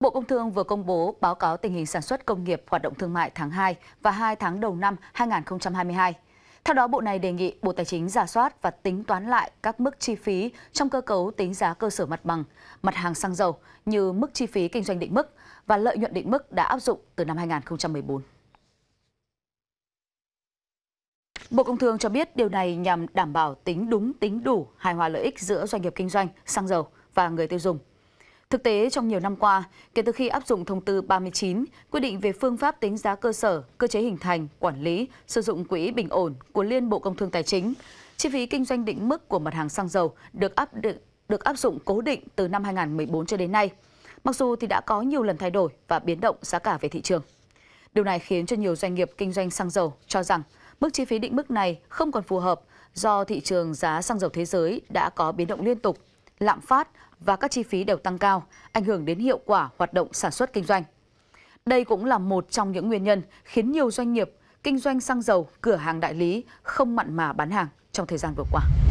Bộ Công Thương vừa công bố báo cáo tình hình sản xuất công nghiệp hoạt động thương mại tháng 2 và 2 tháng đầu năm 2022. Theo đó, Bộ này đề nghị Bộ Tài chính giả soát và tính toán lại các mức chi phí trong cơ cấu tính giá cơ sở mặt bằng, mặt hàng xăng dầu như mức chi phí kinh doanh định mức và lợi nhuận định mức đã áp dụng từ năm 2014. Bộ Công Thương cho biết điều này nhằm đảm bảo tính đúng, tính đủ, hài hòa lợi ích giữa doanh nghiệp kinh doanh, xăng dầu và người tiêu dùng. Thực tế, trong nhiều năm qua, kể từ khi áp dụng thông tư 39, quy định về phương pháp tính giá cơ sở, cơ chế hình thành, quản lý, sử dụng quỹ bình ổn của Liên Bộ Công Thương Tài chính, chi phí kinh doanh định mức của mặt hàng xăng dầu được áp được, được áp dụng cố định từ năm 2014 cho đến nay. Mặc dù thì đã có nhiều lần thay đổi và biến động giá cả về thị trường. Điều này khiến cho nhiều doanh nghiệp kinh doanh xăng dầu cho rằng mức chi phí định mức này không còn phù hợp do thị trường giá xăng dầu thế giới đã có biến động liên tục lạm phát và các chi phí đều tăng cao, ảnh hưởng đến hiệu quả hoạt động sản xuất kinh doanh. Đây cũng là một trong những nguyên nhân khiến nhiều doanh nghiệp kinh doanh xăng dầu, cửa hàng đại lý không mặn mà bán hàng trong thời gian vừa qua.